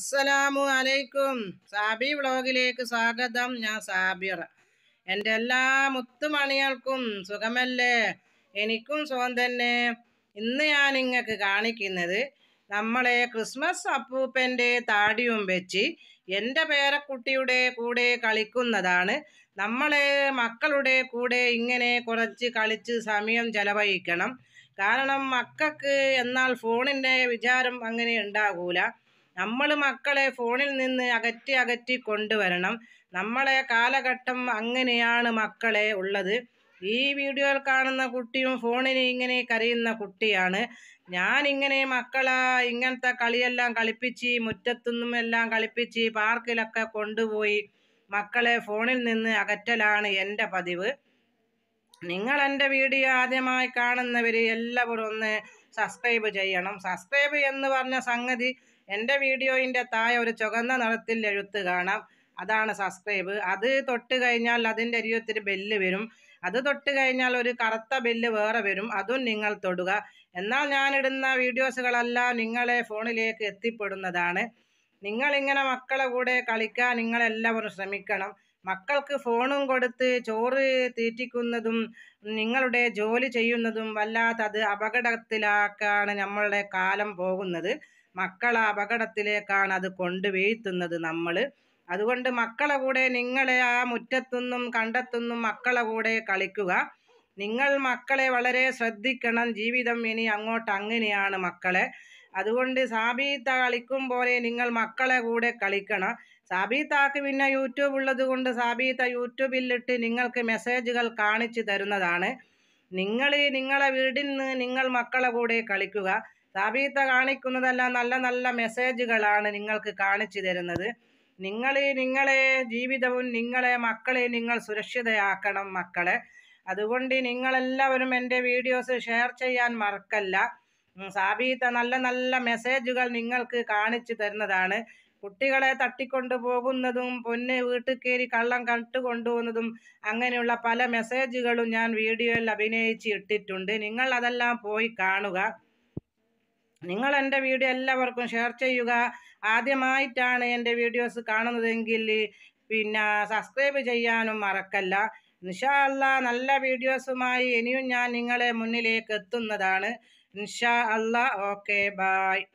അസ്സലാമു അലൈക്കും സാബി വ്ളോഗിലേക്ക് സ്വാഗതം ഞാൻ സാബിർ എൻ്റെ എല്ലാ മുത്തുമണികൾക്കും സുഖമല്ലേ എനിക്കും സുഖം തന്നെ ഇന്ന് ഞാൻ നിങ്ങൾക്ക് കാണിക്കുന്നത് നമ്മളെ ക്രിസ്മസ് അപ്പൂപ്പൻ്റെ താടിയും വെച്ച് എൻ്റെ പേരക്കുട്ടിയുടെ കൂടെ കളിക്കുന്നതാണ് നമ്മളെ മക്കളുടെ കൂടെ ഇങ്ങനെ കുറച്ച് കളിച്ച് സമയം ചെലവഴിക്കണം കാരണം മക്കൾക്ക് എന്നാൽ ഫോണിൻ്റെ വിചാരം അങ്ങനെ ഉണ്ടാകൂല നമ്മൾ മക്കളെ ഫോണിൽ നിന്ന് അകറ്റി അകറ്റി കൊണ്ടുവരണം നമ്മളെ കാലഘട്ടം അങ്ങനെയാണ് മക്കളെ ഉള്ളത് ഈ വീഡിയോയിൽ കാണുന്ന കുട്ടിയും ഫോണിന് ഇങ്ങനെ കരയുന്ന കുട്ടിയാണ് ഞാൻ ഇങ്ങനെ മക്കളെ ഇങ്ങനത്തെ കളിയെല്ലാം കളിപ്പിച്ച് മുറ്റത്തുനിന്നും എല്ലാം കളിപ്പിച്ച് പാർക്കിലൊക്കെ കൊണ്ടുപോയി മക്കളെ ഫോണിൽ നിന്ന് അകറ്റലാണ് എൻ്റെ പതിവ് നിങ്ങൾ എൻ്റെ വീഡിയോ ആദ്യമായി കാണുന്നവർ എല്ലാവരും ഒന്ന് സബ്സ്ക്രൈബ് ചെയ്യണം സബ്സ്ക്രൈബ് എന്ന് പറഞ്ഞ സംഗതി എൻ്റെ വീഡിയോയിൻ്റെ താഴെ ഒരു ചുവന്ന നിറത്തിൽ എഴുത്ത് കാണാം അതാണ് സബ്സ്ക്രൈബ് അത് തൊട്ട് കഴിഞ്ഞാൽ അതിൻ്റെ അരിയത്തിൽ ബെല്ല് വരും അത് തൊട്ട് കഴിഞ്ഞാൽ ഒരു കറുത്ത ബെല്ല് വേറെ വരും അതും നിങ്ങൾ തൊടുക എന്നാൽ ഞാനിടുന്ന വീഡിയോസുകളെല്ലാം നിങ്ങളെ ഫോണിലേക്ക് എത്തിപ്പെടുന്നതാണ് നിങ്ങളിങ്ങനെ മക്കളെ കൂടെ കളിക്കാൻ നിങ്ങളെല്ലാവരും ശ്രമിക്കണം മക്കൾക്ക് ഫോണും കൊടുത്ത് ചോറ് തീറ്റിക്കുന്നതും നിങ്ങളുടെ ജോലി ചെയ്യുന്നതും വല്ലാത്തത് അപകടത്തിലാക്കാണ് നമ്മളുടെ കാലം പോകുന്നത് മക്കളെ അപകടത്തിലേക്കാണ് അത് കൊണ്ട് വീഴ്ത്തുന്നത് നമ്മൾ അതുകൊണ്ട് മക്കളെ കൂടെ നിങ്ങളെ ആ മുറ്റത്തുനിന്നും കണ്ടെത്തുന്നും മക്കളെ കൂടെ കളിക്കുക നിങ്ങൾ മക്കളെ വളരെ ശ്രദ്ധിക്കണം ജീവിതം ഇനി അങ്ങോട്ട് അങ്ങനെയാണ് മക്കളെ അതുകൊണ്ട് സാബീത്ത കളിക്കും പോലെ നിങ്ങൾ മക്കളെ കൂടെ കളിക്കണം സാബീത്താക്ക് പിന്നെ യൂട്യൂബ് ഉള്ളത് കൊണ്ട് സാബീത്ത യൂട്യൂബിലിട്ട് നിങ്ങൾക്ക് മെസ്സേജുകൾ കാണിച്ചു തരുന്നതാണ് നിങ്ങൾ നിങ്ങളെ വീടിൽ നിന്ന് നിങ്ങൾ മക്കളെ കൂടെ കളിക്കുക സാബീത്ത കാണിക്കുന്നതെല്ലാം നല്ല നല്ല മെസ്സേജുകളാണ് നിങ്ങൾക്ക് കാണിച്ചു തരുന്നത് നിങ്ങൾ നിങ്ങളെ ജീവിതവും നിങ്ങളെ മക്കളെ നിങ്ങൾ സുരക്ഷിതയാക്കണം മക്കളെ അതുകൊണ്ട് നിങ്ങളെല്ലാവരും എൻ്റെ വീഡിയോസ് ഷെയർ ചെയ്യാൻ മറക്കല്ല സാബീത്ത നല്ല നല്ല മെസ്സേജുകൾ നിങ്ങൾക്ക് കാണിച്ചു തരുന്നതാണ് കുട്ടികളെ പോകുന്നതും പൊന്നെ വീട്ടിൽ കയറി കള്ളം കൊണ്ടുപോകുന്നതും അങ്ങനെയുള്ള പല മെസ്സേജുകളും ഞാൻ വീഡിയോയിൽ അഭിനയിച്ച് ഇട്ടിട്ടുണ്ട് നിങ്ങൾ അതെല്ലാം പോയി കാണുക നിങ്ങൾ എൻ്റെ വീഡിയോ എല്ലാവർക്കും ഷെയർ ചെയ്യുക ആദ്യമായിട്ടാണ് എൻ്റെ വീഡിയോസ് കാണുന്നതെങ്കിൽ പിന്നെ സബ്സ്ക്രൈബ് ചെയ്യാനും മറക്കല്ല നിഷാല്ല നല്ല വീഡിയോസുമായി ഇനിയും ഞാൻ നിങ്ങളെ മുന്നിലേക്ക് എത്തുന്നതാണ് നിഷാ അല്ല ഓക്കെ ബായ്